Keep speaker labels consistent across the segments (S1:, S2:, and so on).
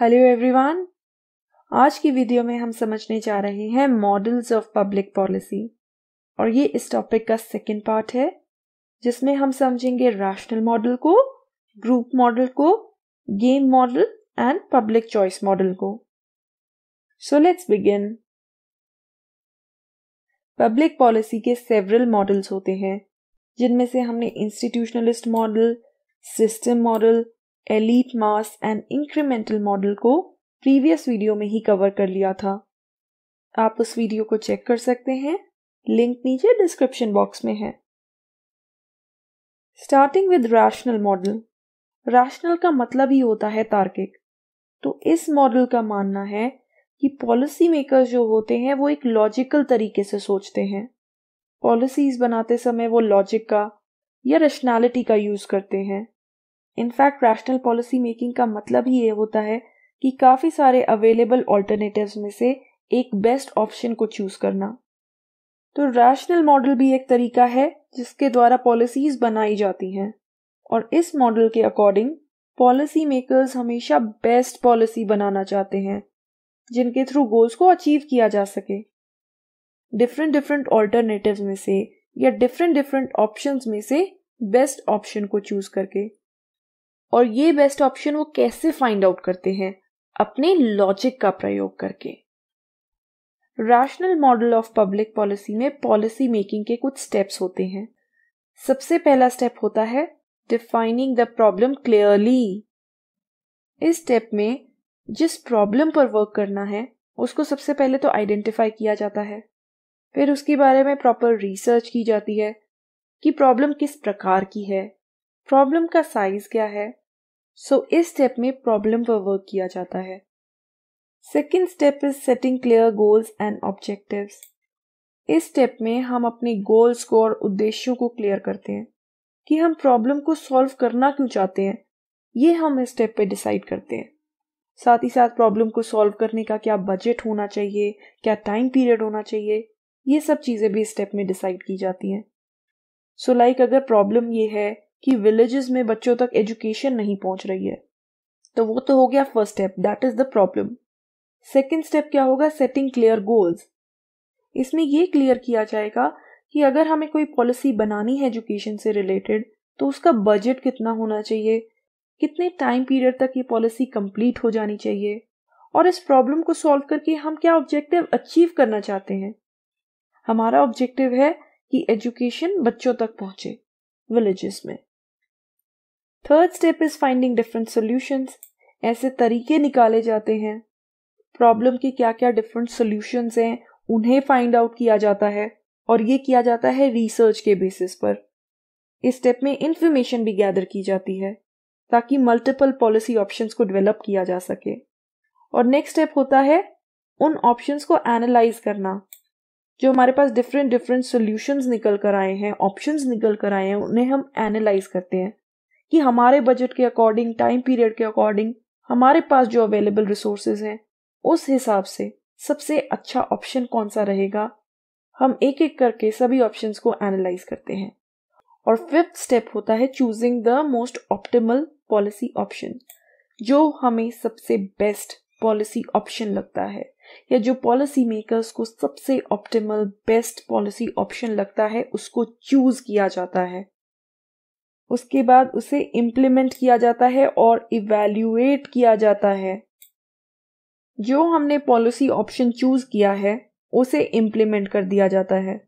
S1: Hello everyone आज की video में हम समझने जा रहे हैं मॉडल्स ऑफ पब्लिक पॉलिसी और ये इस टॉपिक का सेकंड पार्ट है जिसमें हम समझेंगे राशनल मॉडल को ग्रुप मॉडल को game model and public choice model को so let's begin public policy के सेवरल मॉडल्स होते हैं जिनमें से हमने institutionalist model system model elite mass and incremental model को प्रीवियस वीडियो में ही कवर कर लिया था आप उस वीडियो को चेक कर सकते हैं लिंक नीचे डिस्क्रिप्शन बॉक्स में है starting with rational model rational का मतलब ही होता है तार्किक तो इस मॉडल का मानना है कि पॉलिसी मेकर जो होते हैं वो एक लॉजिकल तरीके से सोचते हैं पॉलिसीज बनाते समय वो लॉजिक का या रेशनैलिटी का यूज़ करते हैं इनफैक्ट रैशनल पॉलिसी मेकिंग का मतलब ही ये होता है कि काफ़ी सारे अवेलेबल ऑल्टरनेटिव में से एक बेस्ट ऑप्शन को चूज़ करना तो रैशनल मॉडल भी एक तरीका है जिसके द्वारा पॉलिसीज बनाई जाती हैं और इस मॉडल के अकॉर्डिंग पॉलिसी मेकर्स हमेशा बेस्ट पॉलिसी बनाना चाहते हैं जिनके थ्रू गोल्स को अचीव किया जा सके डिफरेंट डिफरेंट ऑल्टरनेटिव में से या डिफरेंट डिफरेंट ऑप्शंस में से बेस्ट ऑप्शन को चूज करके और ये बेस्ट ऑप्शन वो कैसे फाइंड आउट करते हैं अपने लॉजिक का प्रयोग करके rational model of public policy में पॉलिसी मेकिंग के कुछ स्टेप्स होते हैं सबसे पहला स्टेप होता है डिफाइनिंग द प्रॉब्लम क्लियरली इस स्टेप में जिस प्रॉब्लम पर वर्क करना है उसको सबसे पहले तो आइडेंटिफाई किया जाता है फिर उसके बारे में प्रॉपर रिसर्च की जाती है कि प्रॉब्लम किस प्रकार की है प्रॉब्लम का साइज क्या है सो so, इस स्टेप में प्रॉब्लम पर वर्क किया जाता है second step is setting clear goals and objectives इस स्टेप में हम अपने गोल्स को और उद्देश्यों को क्लियर करते हैं कि हम प्रॉब्लम को सॉल्व करना क्यों चाहते हैं ये हम इस स्टेप पे डिसाइड करते हैं साथ ही साथ प्रॉब्लम को सॉल्व करने का क्या बजट होना चाहिए क्या टाइम पीरियड होना चाहिए ये सब चीज़ें भी इस स्टेप में डिसाइड की जाती हैं सो so, लाइक like, अगर प्रॉब्लम ये है कि विलेजेस में बच्चों तक एजुकेशन नहीं पहुंच रही है तो वो तो हो गया first step that is the problem second step क्या होगा सेटिंग क्लियर गोल्स इसमें ये क्लियर किया जाएगा कि अगर हमें कोई पॉलिसी बनानी है एजुकेशन से रिलेटेड तो उसका बजट कितना होना चाहिए कितने टाइम पीरियड तक ये पॉलिसी कंप्लीट हो जानी चाहिए और इस प्रॉब्लम को सॉल्व करके हम क्या ऑब्जेक्टिव अचीव करना चाहते हैं हमारा ऑब्जेक्टिव है कि एजुकेशन बच्चों तक पहुंचे विलेजेस में third step is finding different solutions ऐसे तरीके निकाले जाते हैं प्रॉब्लम के क्या क्या डिफरेंट सॉल्यूशंस हैं उन्हें फाइंड आउट किया जाता है और ये किया जाता है रिसर्च के बेसिस पर इस स्टेप में इंफॉर्मेशन भी गैदर की जाती है ताकि मल्टीपल पॉलिसी ऑप्शंस को डेवलप किया जा सके और नेक्स्ट स्टेप होता है उन ऑप्शंस को एनालाइज करना जो हमारे पास डिफरेंट डिफरेंट सॉल्यूशंस निकल कर आए हैं ऑप्शंस निकल कर आए हैं उन्हें हम एनालाइज करते हैं कि हमारे बजट के अकॉर्डिंग टाइम पीरियड के अकॉर्डिंग हमारे पास जो अवेलेबल रिसोर्सेज हैं उस हिसाब से सबसे अच्छा ऑप्शन कौन सा रहेगा हम एक एक करके सभी ऑप्शंस को एनालाइज करते हैं और फिफ्थ स्टेप होता है choosing the most optimal policy option जो हमें सबसे बेस्ट पॉलिसी ऑप्शन लगता है या जो पॉलिसी मेकर्स को सबसे ऑप्टिमल बेस्ट पॉलिसी ऑप्शन लगता है उसको चूज किया जाता है उसके बाद उसे इम्प्लीमेंट किया जाता है और इवेल्यूएट किया जाता है जो हमने पॉलिसी ऑप्शन चूज किया है उसे इम्प्लीमेंट कर दिया जाता है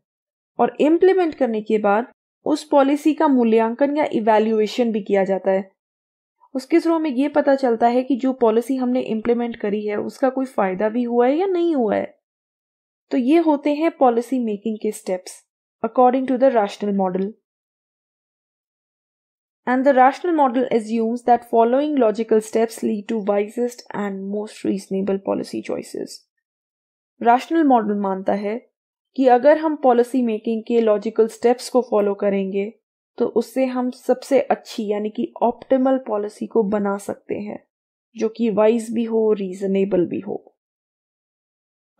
S1: और इम्प्लीमेंट करने के बाद उस पॉलिसी का मूल्यांकन या इवेल्युएशन भी किया जाता है उसके थ्रू हमें ये पता चलता है कि जो पॉलिसी हमने इम्प्लीमेंट करी है उसका कोई फायदा भी हुआ है या नहीं हुआ है तो ये होते हैं पॉलिसी मेकिंग के steps according to the rational model and the rational model assumes that following logical steps lead to wisest and most reasonable policy choices. Rational model मानता है कि अगर हम पॉलिसी मेकिंग के लॉजिकल स्टेप्स को follow करेंगे तो उससे हम सबसे अच्छी यानी कि ऑप्टिमल पॉलिसी को बना सकते हैं जो कि वाइज भी हो रीजनेबल भी हो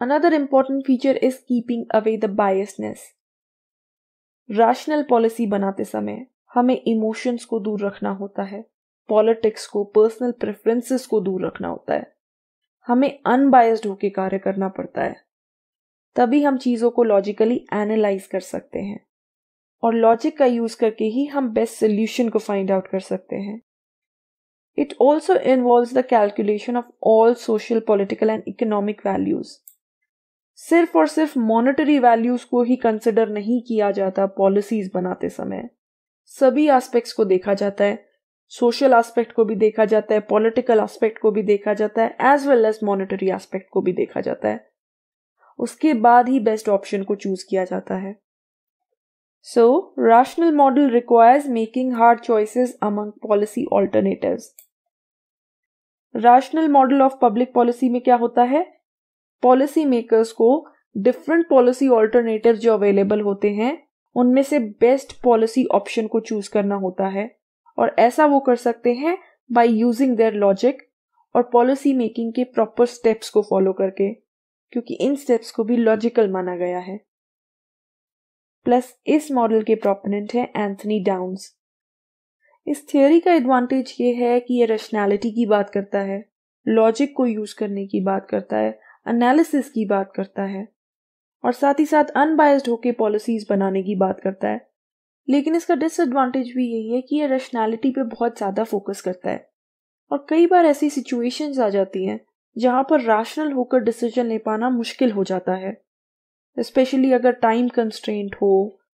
S1: another important feature is keeping away the biasness rational policy बनाते समय हमें इमोशंस को दूर रखना होता है पॉलिटिक्स को पर्सनल प्रेफरेंसेस को दूर रखना होता है हमें अनबायस्ड होकर कार्य करना पड़ता है तभी हम चीज़ों को लॉजिकली एनालाइज कर सकते हैं और लॉजिक का यूज करके ही हम बेस्ट सोल्यूशन को फाइंड आउट कर सकते हैं it also involve the calculation of all social political and economic values सिर्फ और सिर्फ मॉनिटरी वैल्यूज को ही कंसिडर नहीं किया जाता पॉलिसीज बनाते समय सभी एस्पेक्ट्स को देखा जाता है सोशल एस्पेक्ट को भी देखा जाता है पॉलिटिकल एस्पेक्ट को भी देखा जाता है as well as monetary aspect को भी देखा जाता है उसके बाद ही बेस्ट ऑप्शन को चूज किया जाता है so rational model requires making hard choices among policy alternative rational model of public policy में क्या होता है पॉलिसी मेकर्स को डिफरेंट पॉलिसी ऑल्टरनेटिव जो अवेलेबल होते हैं उनमें से बेस्ट पॉलिसी ऑप्शन को चूज करना होता है और ऐसा वो कर सकते हैं बाय यूजिंग देयर लॉजिक और पॉलिसी मेकिंग के प्रॉपर स्टेप्स को फॉलो करके क्योंकि इन स्टेप्स को भी लॉजिकल माना गया है प्लस इस मॉडल के प्रोपोनेंट है एंथनी डाउन्स इस थियोरी का एडवांटेज ये है कि ये रेशनैलिटी की बात करता है लॉजिक को यूज करने की बात करता है एनालिसिस की बात करता है और साथ ही साथ अनबायस्ड होकर पॉलिसीज बनाने की बात करता है लेकिन इसका डिसएडवांटेज भी यही है कि ये रैशनैलिटी पे बहुत ज़्यादा फोकस करता है और कई बार ऐसी सिचुएशंस आ जाती हैं जहाँ पर रैशनल होकर डिसीजन ले पाना मुश्किल हो जाता है स्पेशली अगर टाइम कंस्ट्रेंट हो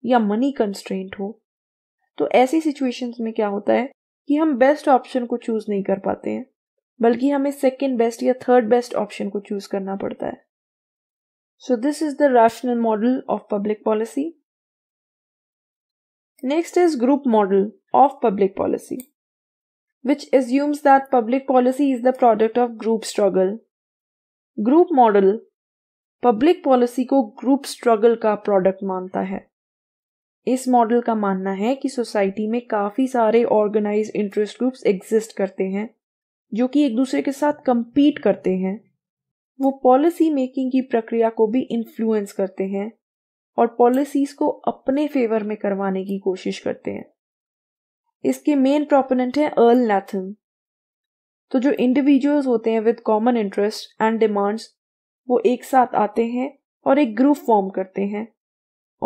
S1: या मनी कंस्ट्रेंट हो तो ऐसी सिचुएशंस में क्या होता है कि हम बेस्ट ऑप्शन को चूज़ नहीं कर पाते हैं बल्कि हमें सेकेंड बेस्ट या थर्ड बेस्ट ऑप्शन को चूज़ करना पड़ता है So this is the rational model of public policy. Next is group model of public policy, which assumes that public policy is the product of group struggle. Group model public policy को group struggle का product मानता है इस model का मानना है कि society में काफ़ी सारे ऑर्गेनाइज इंटरेस्ट ग्रुप्स एग्जिस्ट करते हैं जो कि एक दूसरे के साथ कम्पीट करते हैं वो पॉलिसी मेकिंग की प्रक्रिया को भी इन्फ्लुएंस करते हैं और पॉलिसीज को अपने फेवर में करवाने की कोशिश करते हैं इसके मेन प्रोपोनेंट हैं अर्ल नैथन तो जो इंडिविजुअल्स होते हैं with common interest and demands वो एक साथ आते हैं और एक ग्रुप फॉर्म करते हैं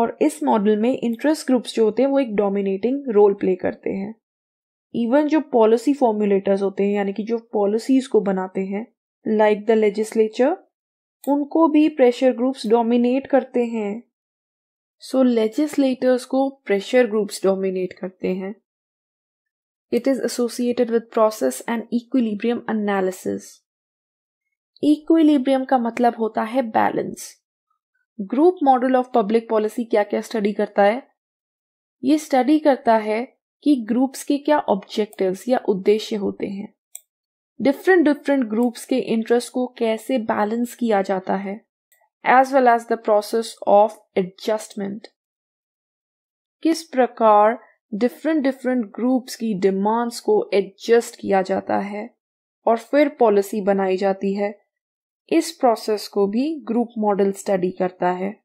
S1: और इस मॉडल में इंटरेस्ट ग्रुप्स जो होते हैं वो एक डोमिनेटिंग रोल प्ले करते हैं इवन जो पॉलिसी फॉर्मुलेटर्स होते हैं यानी कि जो पॉलिसीज को बनाते हैं लाइक द लेजिस्लेचर उनको भी प्रेशर ग्रुप्स डोमिनेट करते हैं सो लेजिस्लेटर्स को प्रेशर ग्रुप्स डोमिनेट करते हैं it is associated with process and equilibrium analysis equilibrium का मतलब होता है balance group model of public policy क्या क्या स्टडी करता है ये स्टडी करता है कि ग्रुप्स के क्या ऑब्जेक्टिव्स या उद्देश्य होते हैं डिफरेंट डिफरेंट ग्रुप्स के इंटरेस्ट को कैसे बैलेंस किया जाता है as well as the process of adjustment किस प्रकार डिफरेंट डिफरेंट ग्रुप्स की डिमांड्स को एडजस्ट किया जाता है और फिर पॉलिसी बनाई जाती है इस प्रोसेस को भी ग्रुप मॉडल स्टडी करता है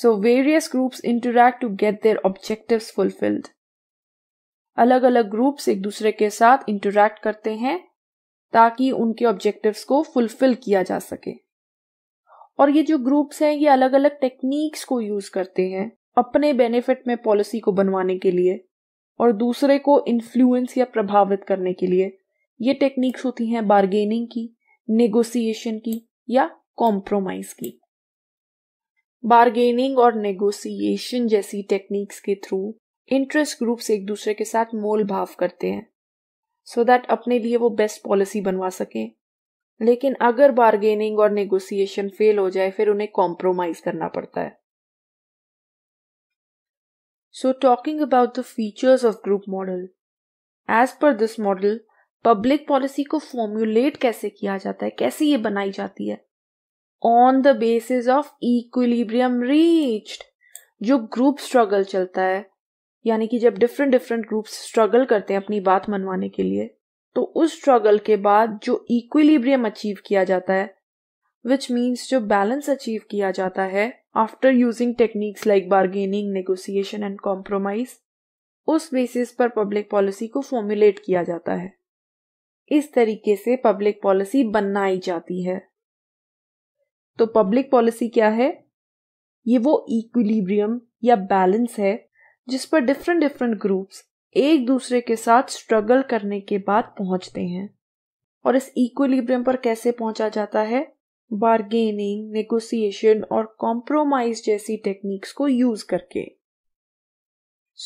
S1: so various groups interact to get their objectives fulfilled अलग अलग ग्रुप्स एक दूसरे के साथ इंटरैक्ट करते हैं ताकि उनके ऑब्जेक्टिव्स को फुलफिल किया जा सके और ये जो ग्रुप्स हैं ये अलग अलग टेक्निक्स को यूज करते हैं अपने बेनिफिट में पॉलिसी को बनवाने के लिए और दूसरे को इन्फ्लुएंस या प्रभावित करने के लिए ये टेक्निक्स होती हैं बार्गेनिंग की नेगोसिएशन की या कॉम्प्रोमाइज की बार्गेनिंग और नेगोसिएशन जैसी टेक्निक्स के थ्रू इंटरेस्ट ग्रुप्स एक दूसरे के साथ मोल भाव करते हैं सो so दैट अपने लिए वो बेस्ट पॉलिसी बनवा सकें लेकिन अगर बारगेनिंग और नेगोशिएशन फेल हो जाए फिर उन्हें कॉम्प्रोमाइज करना पड़ता है so talking about the features of group model as per this model public policy को फॉर्म्यूलेट कैसे किया जाता है कैसे ये बनाई जाती है on the basis of equilibrium reached जो ग्रुप स्ट्रगल चलता है यानी कि जब डिफरेंट डिफरेंट ग्रुप्स स्ट्रगल करते हैं अपनी बात मनवाने के लिए तो उस स्ट्रगल के बाद जो इक्विलिब्रियम अचीव किया जाता है विच मीन्स जो बैलेंस अचीव किया जाता है after using techniques like bargaining negotiation and compromise उस बेसिस पर पब्लिक पॉलिसी को फॉर्मुलेट किया जाता है इस तरीके से पब्लिक पॉलिसी बनाई जाती है तो पब्लिक पॉलिसी क्या है ये वो इक्विलिब्रियम या बैलेंस है जिस पर डिफरेंट डिफरेंट ग्रुप्स एक दूसरे के साथ स्ट्रगल करने के बाद पहुंचते हैं और इस इक्विलिब्रियम पर कैसे पहुंचा जाता है बारगेनिंग नेगोसिएशन और कॉम्प्रोमाइज जैसी टेक्निक्स को यूज करके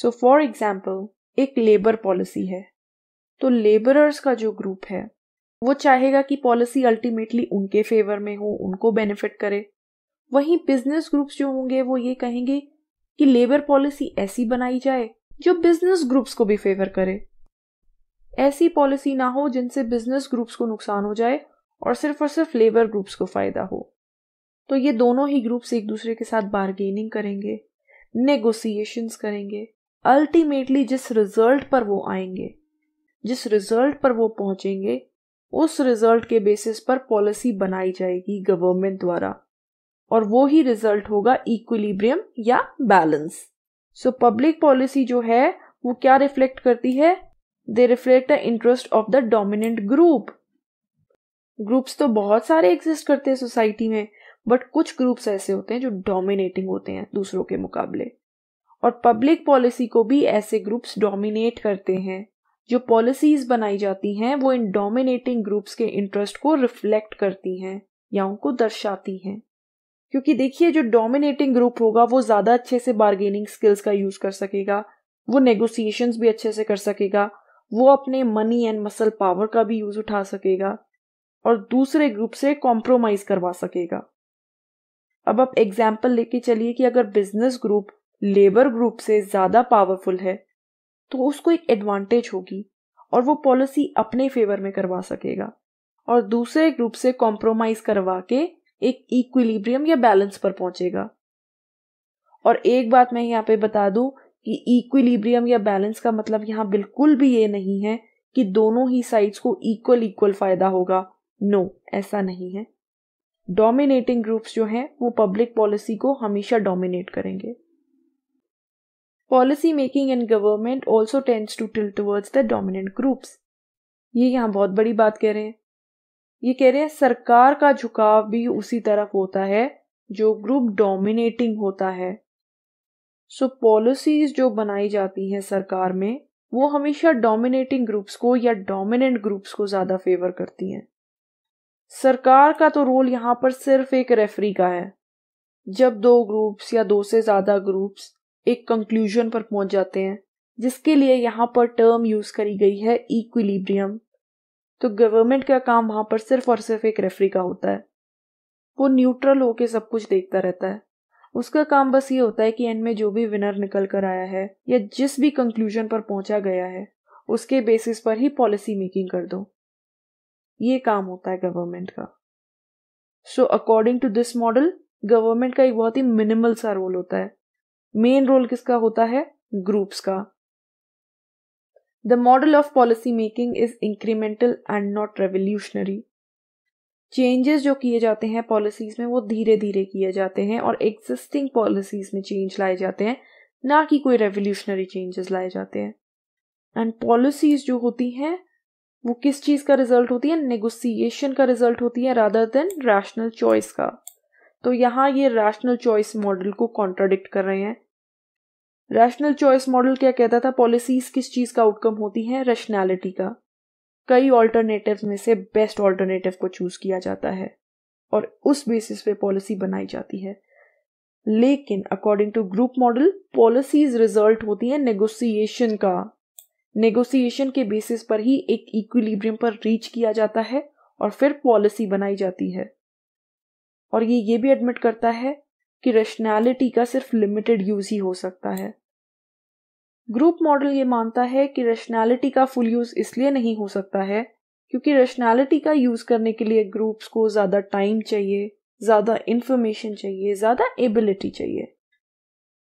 S1: सो फॉर एग्जाम्पल एक लेबर पॉलिसी है तो लेबरर्स का जो ग्रुप है वो चाहेगा कि पॉलिसी अल्टीमेटली उनके फेवर में हो उनको बेनिफिट करे वहीं बिजनेस ग्रुप्स जो होंगे वो ये कहेंगे कि लेबर पॉलिसी ऐसी बनाई जाए जो बिजनेस ग्रुप्स को भी फेवर करे ऐसी पॉलिसी ना हो जिनसे बिजनेस ग्रुप्स को नुकसान हो जाए और सिर्फ और सिर्फ लेबर ग्रुप्स को फायदा हो तो ये दोनों ही ग्रुप्स एक दूसरे के साथ बार्गेनिंग करेंगे नेगोसिएशन करेंगे अल्टीमेटली जिस रिजल्ट पर वो आएंगे जिस रिजल्ट पर वो पहुंचेंगे उस रिजल्ट के बेसिस पर पॉलिसी बनाई जाएगी गवर्नमेंट द्वारा और वो ही रिजल्ट होगा इक्विलिब्रियम या बैलेंस सो पब्लिक पॉलिसी जो है वो क्या रिफ्लेक्ट करती है they reflect the interest of the dominant group groups तो बहुत सारे एग्जिस्ट करते हैं सोसाइटी में बट कुछ ग्रुप्स ऐसे होते हैं जो डोमिनेटिंग होते हैं दूसरों के मुकाबले और पब्लिक पॉलिसी को भी ऐसे ग्रुप्स डोमिनेट करते हैं जो पॉलिसीज बनाई जाती हैं वो इन डोमिनेटिंग ग्रुप्स के इंटरेस्ट को रिफ्लेक्ट करती हैं या उनको दर्शाती हैं क्योंकि देखिए जो डोमिनेटिंग ग्रुप होगा वो ज़्यादा अच्छे से बार्गेनिंग स्किल्स का यूज़ कर सकेगा वो नेगोसिएशन भी अच्छे से कर सकेगा वो अपने मनी एंड मसल पावर का भी यूज़ उठा सकेगा और दूसरे ग्रुप से कॉम्प्रोमाइज़ करवा सकेगा अब आप एग्जाम्पल लेके चलिए कि अगर बिजनेस ग्रुप लेबर ग्रुप से ज़्यादा पावरफुल है तो उसको एक एडवांटेज होगी और वो पॉलिसी अपने फेवर में करवा सकेगा और दूसरे ग्रुप से कॉम्प्रोमाइज़ करवा के एक इक्विलिब्रियम या बैलेंस पर पहुंचेगा और एक बात मैं यहाँ पे बता दूं कि इक्विलिब्रियम या बैलेंस का मतलब यहाँ बिल्कुल भी ये नहीं है कि दोनों ही साइड्स को इक्वल इक्वल फायदा होगा नो no, ऐसा नहीं है डोमिनेटिंग ग्रुप्स जो हैं वो पब्लिक पॉलिसी को हमेशा डोमिनेट करेंगे policy making and government also tends to till towards the dominant groups ये यहाँ बहुत बड़ी बात कह रहे हैं ये कह रहे हैं सरकार का झुकाव भी उसी तरफ होता है जो ग्रुप डोमिनेटिंग होता है सो so, पॉलिसीज जो बनाई जाती हैं सरकार में वो हमेशा डोमिनेटिंग ग्रुप्स को या डोमिनेंट ग्रुप्स को ज़्यादा फेवर करती हैं सरकार का तो रोल यहाँ पर सिर्फ एक रेफरी का है जब दो ग्रुप्स या दो से ज़्यादा ग्रुप्स एक कंक्लूजन पर पहुंच जाते हैं जिसके लिए यहाँ पर टर्म यूज़ करी गई है इक्विलिब्रियम तो गवर्नमेंट का काम वहाँ पर सिर्फ और सिर्फ एक रेफरी का होता है वो न्यूट्रल होके सब कुछ देखता रहता है उसका काम बस ये होता है कि एंड में जो भी विनर निकल कर आया है या जिस भी कंक्लूजन पर पहुंचा गया है उसके बेसिस पर ही पॉलिसी मेकिंग कर दो ये काम होता है गवर्नमेंट का so according to this model government का एक बहुत ही मिनिमल सा रोल होता है मेन रोल किसका होता है ग्रुप्स का The model of policy making is incremental and not revolutionary. Changes जो किए जाते हैं पॉलिसीज में वो धीरे धीरे किए जाते हैं और एग्जिस्टिंग पॉलिसीज में चेंज लाए जाते हैं ना कि कोई रेवोल्यूशनरी चेंजेस लाए जाते हैं एंड पॉलिसीज जो होती हैं वो किस चीज़ का रिजल्ट होती है नेगोसिएशन का रिजल्ट होती है रादर देन रैशनल चॉइस का तो यहाँ ये रैशनल चॉइस मॉडल को कॉन्ट्राडिक्ट कर रहे हैं रैशनल चॉइस मॉडल क्या कहता था पॉलिसीज किस चीज़ का आउटकम होती है रैशनैलिटी का कई ऑल्टरनेटिव में से बेस्ट ऑल्टरनेटिव को चूज़ किया जाता है और उस बेसिस पे पॉलिसी बनाई जाती है लेकिन according to group model policies result होती है नेगोसिएशन का नेगोसिएशन के बेसिस पर ही एक इक्विलिब्रियम पर रीच किया जाता है और फिर पॉलिसी बनाई जाती है और ये ये भी एडमिट करता है कि रेशनैलिटी का सिर्फ लिमिटेड यूज़ ही हो सकता है ग्रुप मॉडल ये मानता है कि रेशनैलिटी का फुल यूज़ इसलिए नहीं हो सकता है क्योंकि रेशनैलिटी का यूज़ करने के लिए ग्रुप्स को ज़्यादा टाइम चाहिए ज़्यादा इंफॉर्मेशन चाहिए ज़्यादा एबिलिटी चाहिए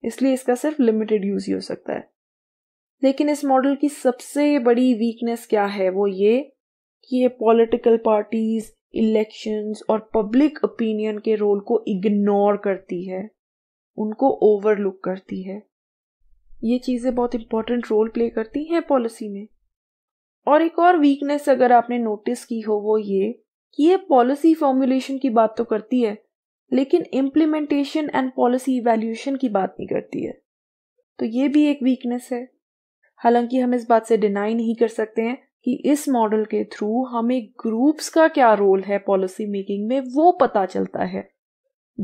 S1: इसलिए इसका सिर्फ लिमिटेड यूज़ ही हो सकता है लेकिन इस मॉडल की सबसे बड़ी वीकनेस क्या है वो ये कि ये पॉलिटिकल पार्टीज इलेक्शंस और पब्लिक ओपिनियन के रोल को इग्नोर करती है उनको ओवरलुक करती है ये चीज़ें बहुत इम्पोर्टेंट रोल प्ले करती हैं पॉलिसी में और एक और वीकनेस अगर आपने नोटिस की हो वो ये कि ये पॉलिसी फॉर्मुलेशन की बात तो करती है लेकिन इम्प्लीमेंटेशन एंड पॉलिसी इवेल्यूशन की बात नहीं करती है तो ये भी एक वीकनेस है हालांकि हम इस बात से डिनाई नहीं कर सकते हैं कि इस मॉडल के थ्रू हमें ग्रुप्स का क्या रोल है पॉलिसी मेकिंग में वो पता चलता है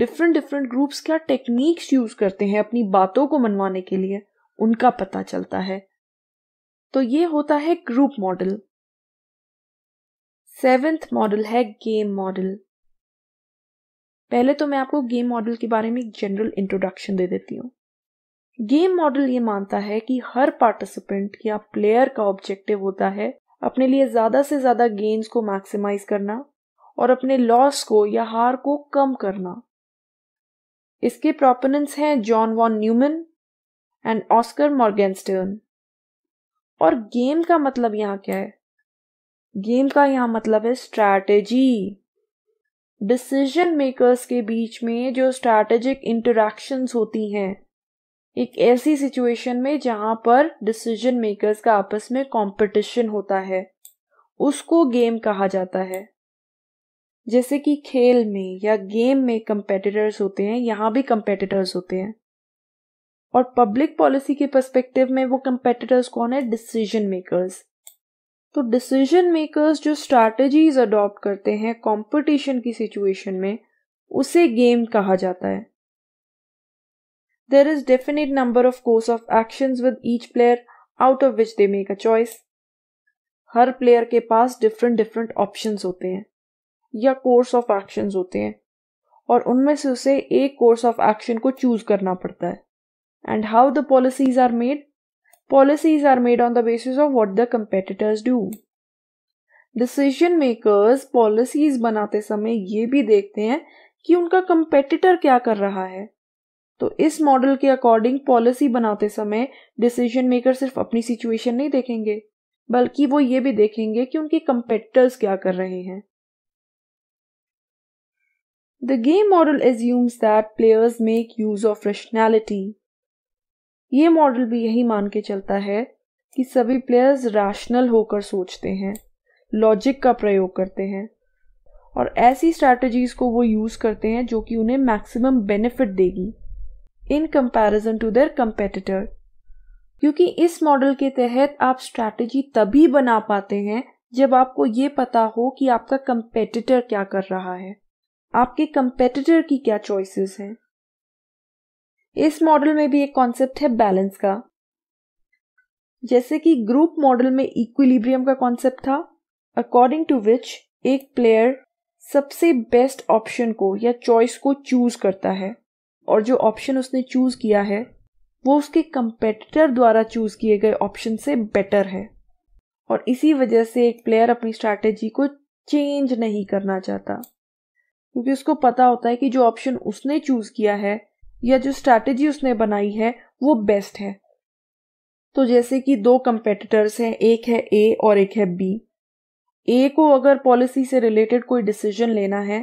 S1: डिफरेंट डिफरेंट ग्रुप्स क्या टेक्निक्स यूज करते हैं अपनी बातों को मनवाने के लिए उनका पता चलता है तो ये होता है ग्रुप मॉडल सेवेंथ मॉडल है गेम मॉडल पहले तो मैं आपको गेम मॉडल के बारे में एक जनरल इंट्रोडक्शन दे देती हूँ गेम मॉडल ये मानता है कि हर पार्टिसिपेंट या प्लेयर का ऑब्जेक्टिव होता है अपने लिए ज़्यादा से ज़्यादा गेंस को मैक्सिमाइज करना और अपने लॉस को या हार को कम करना इसके प्रोपोनेंट्स हैं John von Neumann and Oskar Morgenstern और गेम का मतलब यहाँ क्या है गेम का यहाँ मतलब है स्ट्रैटेजी डिसीजन मेकर्स के बीच में जो स्ट्रैटेजिक इंटरेक्शंस होती हैं एक ऐसी सिचुएशन में जहां पर डिसीजन मेकर्स का आपस में कंपटीशन होता है उसको गेम कहा जाता है जैसे कि खेल में या गेम में कंपेटिटर्स होते हैं यहाँ भी कंपेटिटर्स होते हैं और पब्लिक पॉलिसी के पर्सपेक्टिव में वो कंपेटिटर्स कौन है डिसीजन मेकर्स तो डिसीजन मेकर्स जो स्ट्रैटेजीज अडॉप्ट करते हैं कंपटीशन की सिचुएशन में उसे गेम कहा जाता है There is definite number of course of actions with each player out of which they make a choice. हर प्लेयर के पास डिफरेंट डिफरेंट ऑप्शंस होते हैं या कोर्स ऑफ एक्शंस होते हैं और उनमें से उसे एक कोर्स ऑफ एक्शन को चूज करना पड़ता है and how the policies are made policies are made on the basis of what the competitors do decision makers policies बनाते समय ये भी देखते हैं कि उनका कंपेटिटर क्या कर रहा है तो इस मॉडल के अकॉर्डिंग पॉलिसी बनाते समय डिसीजन मेकर सिर्फ अपनी सिचुएशन नहीं देखेंगे बल्कि वो ये भी देखेंगे कि उनके कंपेटिटर्स क्या कर रहे हैं the game model assumes that players make use of rationality ये मॉडल भी यही मान के चलता है कि सभी प्लेयर्स रैशनल होकर सोचते हैं लॉजिक का प्रयोग करते हैं और ऐसी स्ट्रैटेजीज को वो यूज़ करते हैं जो कि उन्हें मैक्सिमम बेनिफिट देगी in comparison to their competitor क्योंकि इस मॉडल के तहत आप स्ट्रैटेजी तभी बना पाते हैं जब आपको ये पता हो कि आपका कंपेटिटर क्या कर रहा है आपके कंपेटिटर की क्या चॉइसेस हैं इस मॉडल में भी एक कॉन्सेप्ट है बैलेंस का जैसे कि ग्रुप मॉडल में इक्विलिब्रियम का कॉन्सेप्ट था अकॉर्डिंग टू विच एक प्लेयर सबसे बेस्ट ऑप्शन को या चॉइस को चूज करता है और जो ऑप्शन उसने चूज़ किया है वो उसके कंपेटिटर द्वारा चूज़ किए गए ऑप्शन से बेटर है और इसी वजह से एक प्लेयर अपनी स्ट्रैटेजी को चेंज नहीं करना चाहता क्योंकि उसको पता होता है कि जो ऑप्शन उसने चूज़ किया है या जो स्ट्रैटेजी उसने बनाई है वो बेस्ट है तो जैसे कि दो कंपेटिटर्स हैं एक है ए और एक है बी ए को अगर पॉलिसी से रिलेटेड कोई डिसीजन लेना है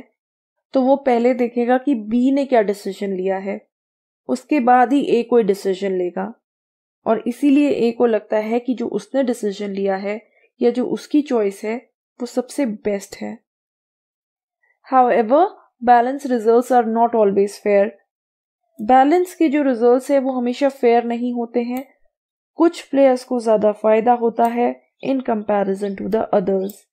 S1: तो वो पहले देखेगा कि बी ने क्या डिसीजन लिया है उसके बाद ही ए कोई डिसीजन लेगा और इसीलिए ए को लगता है कि जो उसने डिसीजन लिया है या जो उसकी चॉइस है वो सबसे बेस्ट है however balance result are not always fair balance के जो रिजल्ट है वो हमेशा फेयर नहीं होते हैं कुछ प्लेयर्स को ज़्यादा फायदा होता है in comparison to the others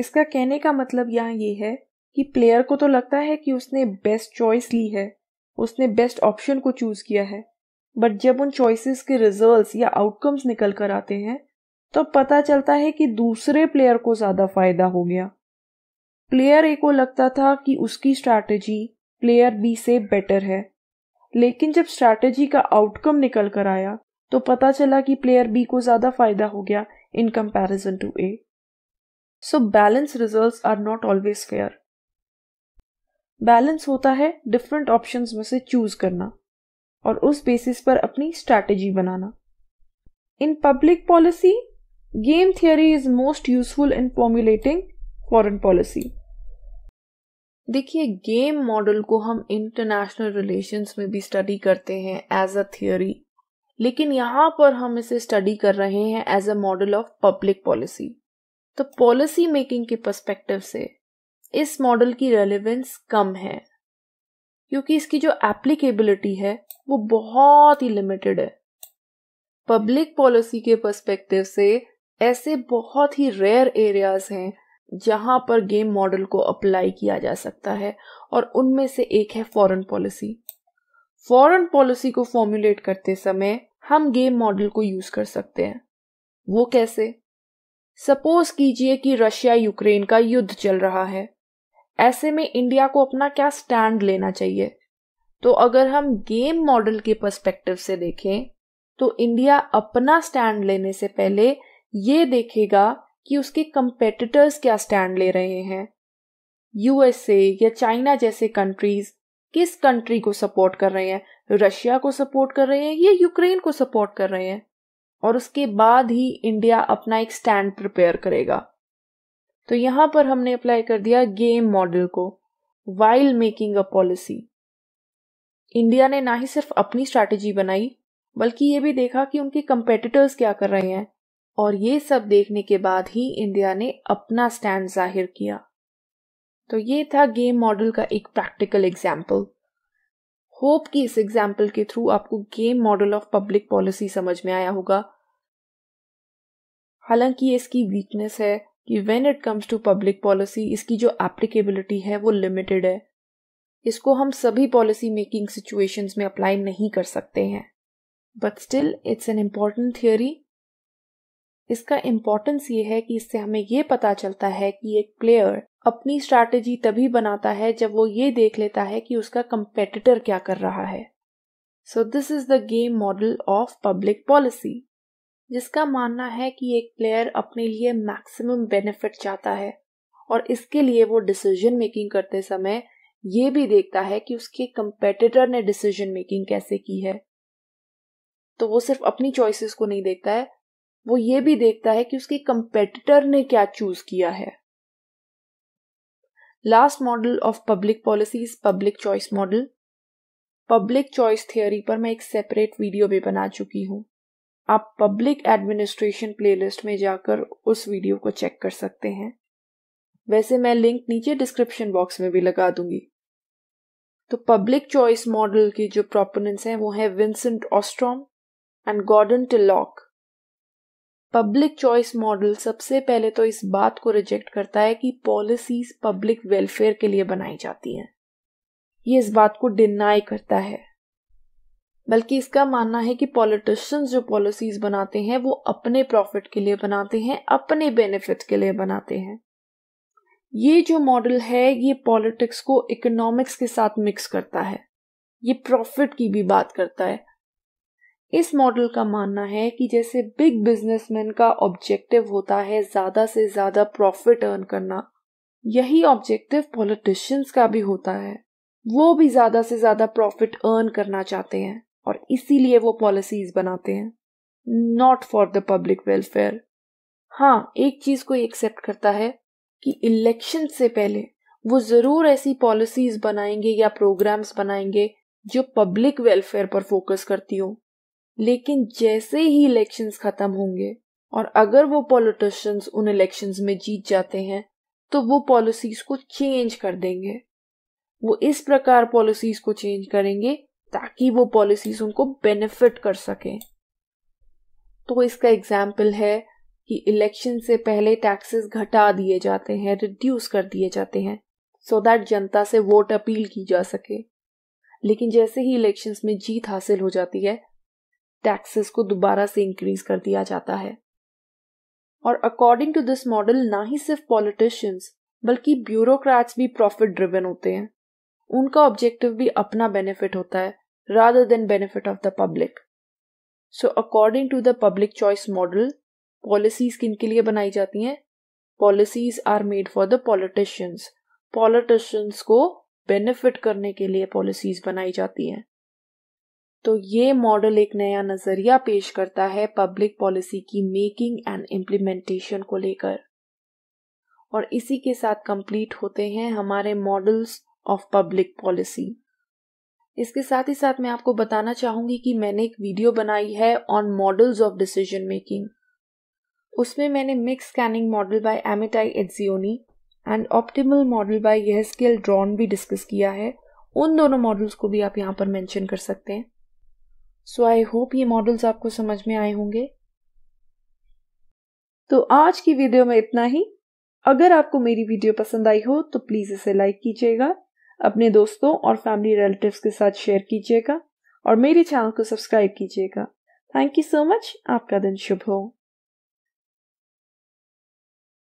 S1: इसका कहने का मतलब यहाँ ये है कि प्लेयर को तो लगता है कि उसने बेस्ट चॉइस ली है उसने बेस्ट ऑप्शन को चूज किया है बट जब उन चॉइसेस के रिजल्ट्स या आउटकम्स निकल कर आते हैं तो पता चलता है कि दूसरे प्लेयर को ज्यादा फायदा हो गया प्लेयर ए को लगता था कि उसकी स्ट्रैटेजी प्लेयर बी से बेटर है लेकिन जब स्ट्रैटेजी का आउटकम निकल कर आया तो पता चला कि प्लेयर बी को ज्यादा फायदा हो गया in comparison to A so balance results are not always fair balance होता है डिफरेंट ऑप्शंस में से चूज करना और उस बेसिस पर अपनी स्ट्रैटेजी बनाना in public policy game theory is most useful in formulating foreign policy देखिए गेम मॉडल को हम इंटरनेशनल रिलेशंस में भी स्टडी करते हैं एज अ थियोरी लेकिन यहां पर हम इसे स्टडी कर रहे हैं as a model of public policy तो पॉलिसी मेकिंग के पर्सपेक्टिव से इस मॉडल की रेलेवेंस कम है क्योंकि इसकी जो एप्लीकेबिलिटी है वो बहुत ही लिमिटेड है पब्लिक पॉलिसी के पर्सपेक्टिव से ऐसे बहुत ही रेयर एरियाज हैं जहां पर गेम मॉडल को अप्लाई किया जा सकता है और उनमें से एक है फॉरेन पॉलिसी फॉरेन पॉलिसी को फॉर्मुलेट करते समय हम गेम मॉडल को यूज कर सकते हैं वो कैसे सपोज कीजिए कि रशिया यूक्रेन का युद्ध चल रहा है ऐसे में इंडिया को अपना क्या स्टैंड लेना चाहिए तो अगर हम गेम मॉडल के पर्सपेक्टिव से देखें तो इंडिया अपना स्टैंड लेने से पहले ये देखेगा कि उसके कंपेटिटर्स क्या स्टैंड ले रहे हैं यूएसए या चाइना जैसे कंट्रीज किस कंट्री को सपोर्ट कर रहे हैं रशिया को सपोर्ट कर रहे हैं या यूक्रेन को सपोर्ट कर रहे हैं और उसके बाद ही इंडिया अपना एक स्टैंड प्रिपेयर करेगा तो यहां पर हमने अप्लाई कर दिया गेम मॉडल को while making a policy India ने ना ही सिर्फ अपनी स्ट्रैटेजी बनाई बल्कि ये भी देखा कि उनके कंपेटिटर्स क्या कर रहे हैं और ये सब देखने के बाद ही इंडिया ने अपना स्टैंड जाहिर किया तो ये था गेम मॉडल का एक प्रैक्टिकल एग्जाम्पल होप कि इस एग्जाम्पल के थ्रू आपको game model of public policy समझ में आया होगा हालांकि इसकी वीकनेस है कि when it comes to public policy इसकी जो एप्लीकेबिलिटी है वो लिमिटेड है इसको हम सभी पॉलिसी मेकिंग सिचुएशंस में अप्लाई नहीं कर सकते हैं but still it's an important theory इसका इम्पोर्टेंस ये है कि इससे हमें ये पता चलता है कि एक प्लेयर अपनी स्ट्रैटेजी तभी बनाता है जब वो ये देख लेता है कि उसका कंपेटिटर क्या कर रहा है so this is the game model of public policy जिसका मानना है कि एक प्लेयर अपने लिए मैक्सिमम बेनिफिट चाहता है और इसके लिए वो डिसीजन मेकिंग करते समय ये भी देखता है कि उसके कंपेटिटर ने डिसीजन मेकिंग कैसे की है तो वो सिर्फ अपनी चॉइसेस को नहीं देखता है वो ये भी देखता है कि उसके कंपेटिटर ने क्या चूज किया है last model of public policy is public choice model public choice theory पर मैं एक सेपरेट वीडियो भी बना चुकी हूँ आप पब्लिक एडमिनिस्ट्रेशन प्लेलिस्ट में जाकर उस वीडियो को चेक कर सकते हैं वैसे मैं लिंक नीचे डिस्क्रिप्शन बॉक्स में भी लगा दूंगी तो पब्लिक चॉइस मॉडल की जो प्रोपोनेंट्स हैं वो है Vincent Ostrom and Gordon Tullock public choice model सबसे पहले तो इस बात को रिजेक्ट करता है कि पॉलिसीज पब्लिक वेलफेयर के लिए बनाई जाती हैं ये इस बात को डिनाई करता है बल्कि इसका मानना है कि पॉलिटिशियंस जो पॉलिसीज बनाते हैं वो अपने प्रॉफिट के लिए बनाते हैं अपने बेनिफिट के लिए बनाते हैं ये जो मॉडल है ये पॉलिटिक्स को इकोनॉमिक्स के साथ मिक्स करता है ये प्रॉफिट की भी बात करता है इस मॉडल का मानना है कि जैसे बिग बिजनेसमैन का ऑब्जेक्टिव होता है ज्यादा से ज्यादा प्रॉफिट अर्न करना यही ऑब्जेक्टिव पॉलिटिशियंस का भी होता है वो भी ज्यादा से ज्यादा प्रॉफिट अर्न करना चाहते हैं और इसीलिए वो पॉलिसीज बनाते हैं not for the public welfare हाँ एक चीज को एक्सेप्ट करता है कि इलेक्शन से पहले वो जरूर ऐसी पॉलिसीज बनाएंगे या प्रोग्राम्स बनाएंगे जो पब्लिक वेलफेयर पर फोकस करती हो लेकिन जैसे ही इलेक्शंस खत्म होंगे और अगर वो पॉलिटिशियंस उन इलेक्शंस में जीत जाते हैं तो वो पॉलिसीज को चेंज कर देंगे वो इस प्रकार पॉलिसीज को चेंज करेंगे ताकि वो पॉलिसीज उनको बेनिफिट कर सके तो इसका एग्जाम्पल है कि इलेक्शन से पहले टैक्सेस घटा दिए जाते हैं रिड्यूस कर दिए जाते हैं सो so दैट जनता से वोट अपील की जा सके लेकिन जैसे ही इलेक्शंस में जीत हासिल हो जाती है टैक्सेस को दोबारा से इंक्रीज कर दिया जाता है और अकॉर्डिंग टू दिस मॉडल ना ही सिर्फ पॉलिटिशियंस बल्कि ब्यूरोक्रेट्स भी प्रॉफिट ड्रिवन होते हैं उनका ऑब्जेक्टिव भी अपना बेनिफिट होता है rather than benefit of the public. So according to the public choice model policies किन के लिए बनाई जाती हैं policies are made for the politicians politicians को बेनिफिट करने के लिए पॉलिसीज बनाई जाती हैं तो ये मॉडल एक नया नजरिया पेश करता है पब्लिक पॉलिसी की मेकिंग एंड इम्प्लीमेंटेशन को लेकर और इसी के साथ कंप्लीट होते हैं हमारे मॉडल्स ऑफ पब्लिक पॉलिसी इसके साथ ही साथ मैं आपको बताना चाहूंगी कि मैंने एक वीडियो बनाई है on models of decision making उसमें मैंने mix scanning model by Amitai Etzioni and optimal model by Yehezkel Dror भी डिस्कस किया है उन दोनों मॉडल्स को भी आप यहाँ पर मैंशन कर सकते हैं सो आई होप ये मॉडल्स आपको समझ में आए होंगे तो आज की वीडियो में इतना ही अगर आपको मेरी वीडियो पसंद आई हो तो प्लीज़ इसे लाइक कीजिएगा अपने दोस्तों और फैमिली रिलेटिव्स के साथ शेयर कीजिएगा और मेरे चैनल को सब्सक्राइब कीजिएगा थैंक यू सो मच आपका दिन शुभ हो